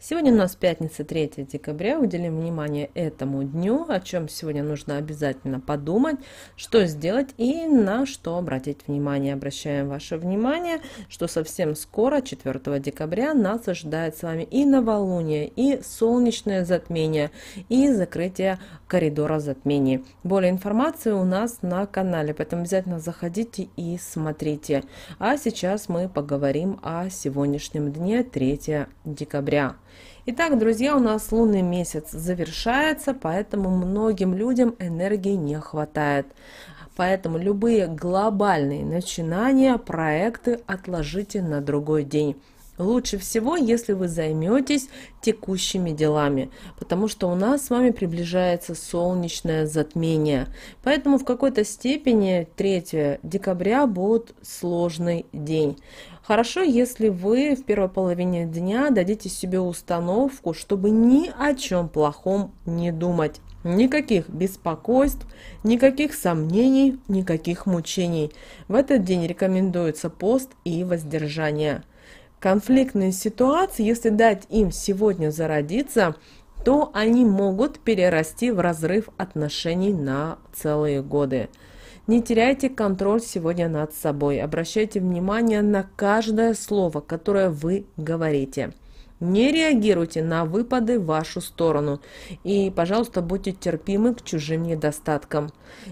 Сегодня у нас пятница 3 декабря, уделим внимание этому дню, о чем сегодня нужно обязательно подумать, что сделать и на что обратить внимание. Обращаем ваше внимание, что совсем скоро, 4 декабря, нас ожидает с вами и новолуние, и солнечное затмение, и закрытие коридора затмений. Более информации у нас на канале, поэтому обязательно заходите и смотрите. А сейчас мы поговорим о сегодняшнем дне 3 декабря. Итак, друзья, у нас лунный месяц завершается, поэтому многим людям энергии не хватает. Поэтому любые глобальные начинания, проекты отложите на другой день. Лучше всего, если вы займетесь текущими делами, потому что у нас с вами приближается солнечное затмение. Поэтому в какой-то степени 3 декабря будет сложный день. Хорошо, если вы в первой половине дня дадите себе установку, чтобы ни о чем плохом не думать. Никаких беспокойств, никаких сомнений, никаких мучений. В этот день рекомендуется пост и воздержание – конфликтные ситуации, если дать им сегодня зародиться, то они могут перерасти в разрыв отношений на целые годы. Не теряйте контроль сегодня над собой. Обращайте внимание на каждое слово, которое вы говорите. Не реагируйте на выпады в вашу сторону. И, пожалуйста, будьте терпимы к чужим недостаткам.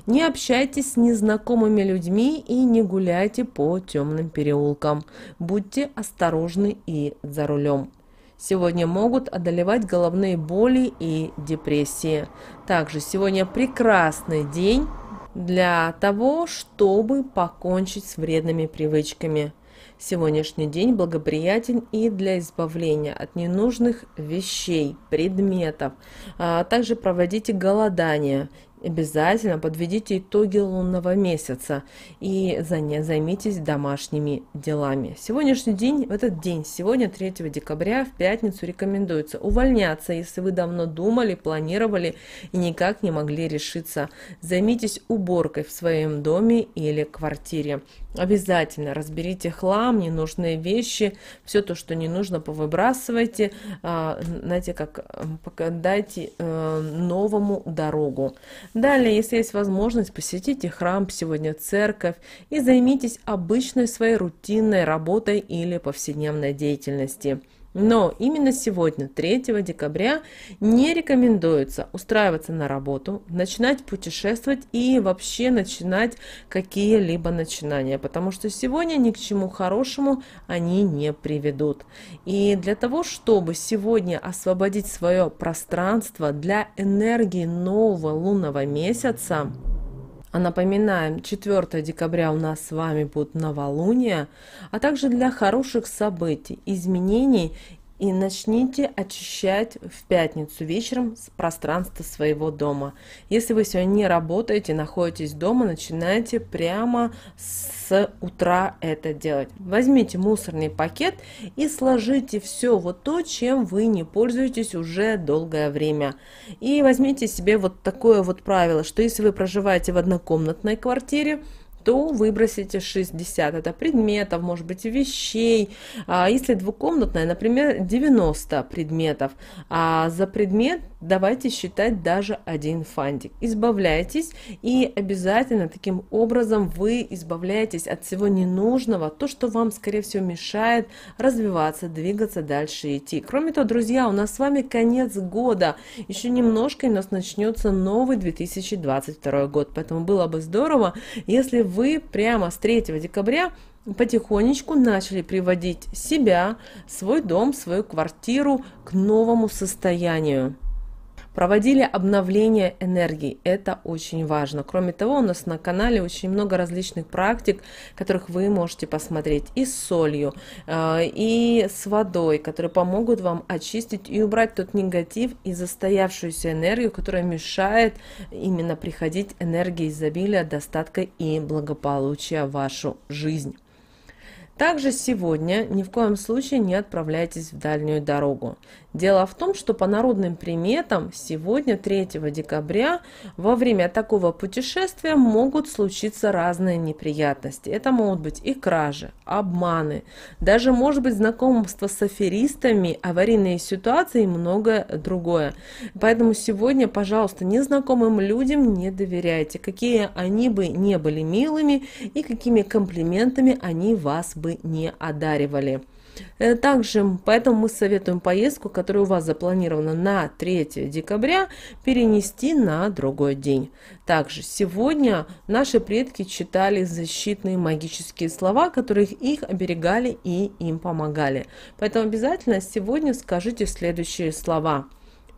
Не общайтесь с незнакомыми людьми и не гуляйте по темным переулкам. Будьте осторожны и за рулем. Сегодня могут одолевать головные боли и депрессии. Также сегодня прекрасный день для того, чтобы покончить с вредными привычками – Сегодняшний день благоприятен и для избавления от ненужных вещей, предметов. А также проводите голодание, Обязательно подведите итоги лунного месяца и займитесь домашними делами. Сегодняшний день, в этот день, сегодня 3 декабря, в пятницу рекомендуется увольняться, если вы давно думали, планировали и никак не могли решиться. Займитесь уборкой в своем доме или квартире. Обязательно разберите хлам, ненужные вещи, все то, что не нужно, повыбрасывайте, а, знаете, как дайте э, новому дорогу. Далее, если есть возможность, посетите храм, сегодня церковь и займитесь обычной своей рутинной работой или повседневной деятельностью. Но именно сегодня, 3 декабря, не рекомендуется устраиваться на работу, начинать путешествовать и вообще начинать какие-либо начинания, потому что сегодня ни к чему хорошему они не приведут. И для того, чтобы сегодня освободить свое пространство для энергии нового лунного месяца, а напоминаем, 4 декабря у нас с вами будет новолуние, а также для хороших событий, изменений и начните очищать в пятницу вечером пространство своего дома. Если вы сегодня не работаете, находитесь дома, начинайте прямо с утра это делать. Возьмите мусорный пакет и сложите все вот то, чем вы не пользуетесь уже долгое время. И возьмите себе вот такое вот правило, что если вы проживаете в однокомнатной квартире, то выбросите 60. Это предметов, может быть, вещей. А если двухкомнатная, например, 90 предметов, а за предмет давайте считать даже один фантик. Избавляйтесь и обязательно таким образом вы избавляетесь от всего ненужного, то, что вам, скорее всего, мешает развиваться, двигаться дальше и идти. Кроме того, друзья, у нас с вами конец года. Еще немножко и у нас начнется новый 2022 год. Поэтому было бы здорово, если вы вы прямо с 3 декабря потихонечку начали приводить себя, свой дом, свою квартиру к новому состоянию. Проводили обновление энергии, это очень важно. Кроме того, у нас на канале очень много различных практик, которых вы можете посмотреть и с солью, э, и с водой, которые помогут вам очистить и убрать тот негатив и застоявшуюся энергию, которая мешает именно приходить энергии изобилия, достатка и благополучия в вашу жизнь. Также сегодня ни в коем случае не отправляйтесь в дальнюю дорогу. Дело в том, что по народным приметам сегодня, 3 декабря, во время такого путешествия могут случиться разные неприятности. Это могут быть и кражи, обманы, даже может быть знакомство с аферистами, аварийные ситуации и многое другое. Поэтому сегодня, пожалуйста, незнакомым людям не доверяйте, какие они бы не были милыми и какими комплиментами они вас бы бы не одаривали. Э, также поэтому мы советуем поездку, которая у вас запланирована на 3 декабря, перенести на другой день. Также сегодня наши предки читали защитные магические слова, которые их оберегали и им помогали. Поэтому обязательно сегодня скажите следующие слова.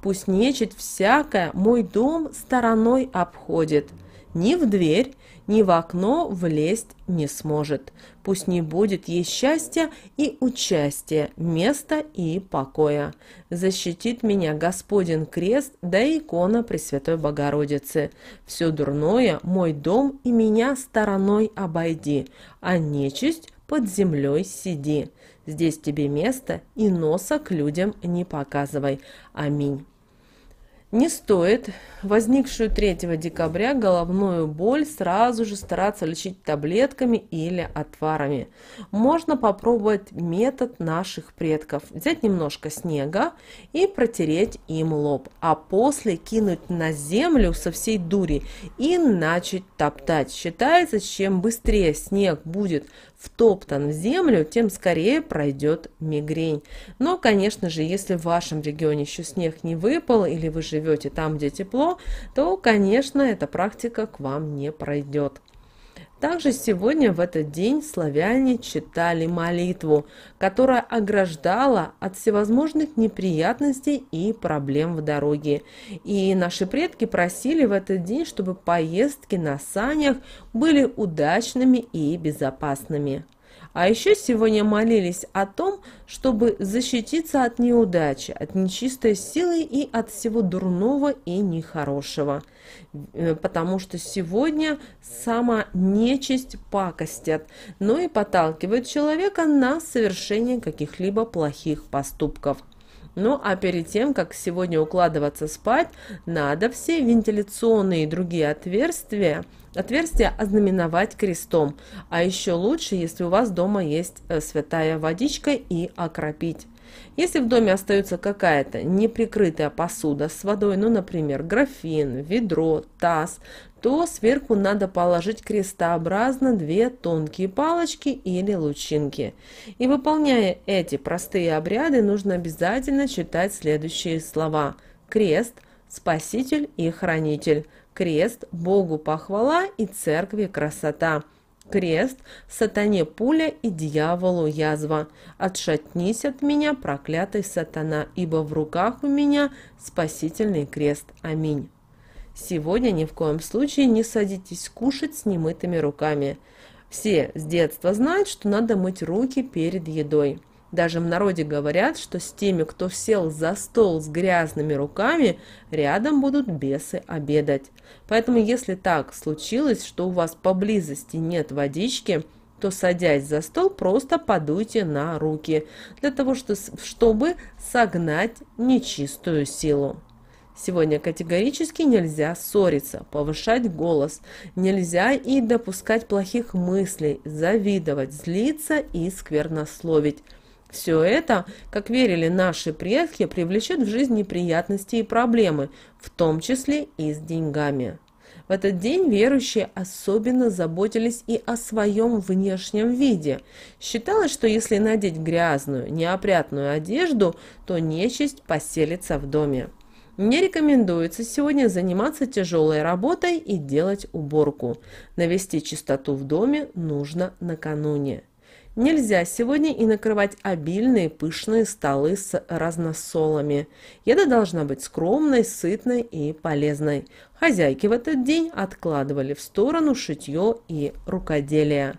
«Пусть нечисть всякое мой дом стороной обходит, ни в дверь, ни в окно влезть не сможет. Пусть не будет ей счастья и участия, места и покоя. Защитит меня Господин крест, да икона Пресвятой Богородицы. Все дурное, мой дом и меня стороной обойди, а нечисть под землей сиди. Здесь тебе место и носа к людям не показывай. Аминь. Не стоит возникшую 3 декабря головную боль сразу же стараться лечить таблетками или отварами. Можно попробовать метод наших предков. Взять немножко снега и протереть им лоб, а после кинуть на землю со всей дури и начать топтать. Считается, чем быстрее снег будет втоптан в землю, тем скорее пройдет мигрень. Но, конечно же, если в вашем регионе еще снег не выпал или вы живете живете там, где тепло, то, конечно, эта практика к вам не пройдет. Также сегодня в этот день славяне читали молитву, которая ограждала от всевозможных неприятностей и проблем в дороге. И наши предки просили в этот день, чтобы поездки на санях были удачными и безопасными. А еще сегодня молились о том, чтобы защититься от неудачи, от нечистой силы и от всего дурного и нехорошего. Э, потому что сегодня сама нечисть пакостят, но и подталкивает человека на совершение каких-либо плохих поступков. Ну а перед тем, как сегодня укладываться спать, надо все вентиляционные и другие отверстия – отверстие ознаменовать крестом. А еще лучше, если у вас дома есть э, святая водичка и окропить. Если в доме остается какая-то неприкрытая посуда с водой, ну, например, графин, ведро, таз, то сверху надо положить крестообразно две тонкие палочки или лучинки. И выполняя эти простые обряды, нужно обязательно читать следующие слова. Крест, Спаситель и Хранитель, Крест – Богу похвала и церкви красота. Крест – сатане пуля и дьяволу язва. Отшатнись от меня, проклятый сатана, ибо в руках у меня спасительный крест. Аминь. Сегодня ни в коем случае не садитесь кушать с немытыми руками. Все с детства знают, что надо мыть руки перед едой. Даже в народе говорят, что с теми, кто сел за стол с грязными руками, рядом будут бесы обедать. Поэтому если так случилось, что у вас поблизости нет водички, то, садясь за стол, просто подуйте на руки, для того, чтобы согнать нечистую силу. Сегодня категорически нельзя ссориться, повышать голос, нельзя и допускать плохих мыслей, завидовать, злиться и сквернословить. Все это, как верили наши предки, привлечет в жизнь неприятности и проблемы, в том числе и с деньгами. В этот день верующие особенно заботились и о своем внешнем виде. Считалось, что если надеть грязную, неопрятную одежду, то нечисть поселится в доме. Не рекомендуется сегодня заниматься тяжелой работой и делать уборку. Навести чистоту в доме нужно накануне. Нельзя сегодня и накрывать обильные пышные столы с разносолами. Еда должна быть скромной, сытной и полезной. Хозяйки в этот день откладывали в сторону шитье и рукоделие.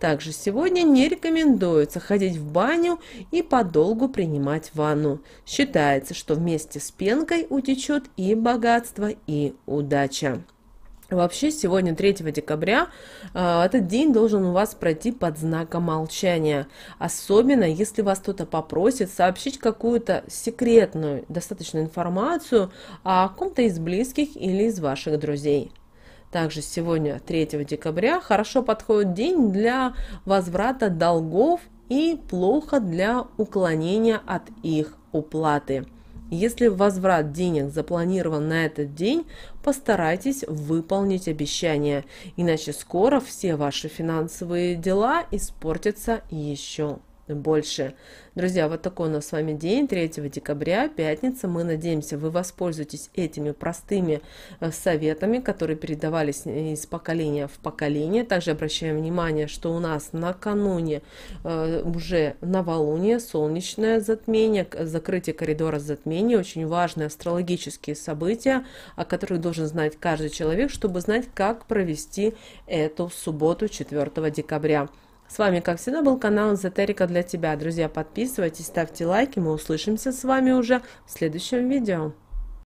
Также сегодня не рекомендуется ходить в баню и подолгу принимать ванну. Считается, что вместе с пенкой утечет и богатство, и удача. Вообще, сегодня, 3 декабря, а, этот день должен у вас пройти под знаком молчания. Особенно, если вас кто-то попросит сообщить какую-то секретную, достаточно информацию о ком-то из близких или из ваших друзей. Также сегодня, 3 декабря, хорошо подходит день для возврата долгов и плохо для уклонения от их уплаты. Если возврат денег запланирован на этот день, постарайтесь выполнить обещание, иначе скоро все ваши финансовые дела испортятся еще больше. Друзья, вот такой у нас с вами день, 3 декабря, пятница. Мы надеемся, вы воспользуетесь этими простыми э, советами, которые передавались э, из поколения в поколение. Также обращаем внимание, что у нас накануне э, уже новолуние, солнечное затмение, закрытие коридора затмения, очень важные астрологические события, о которых должен знать каждый человек, чтобы знать, как провести эту субботу 4 декабря. С вами, как всегда, был канал Эзотерика для тебя. Друзья, подписывайтесь, ставьте лайки. Мы услышимся с вами уже в следующем видео.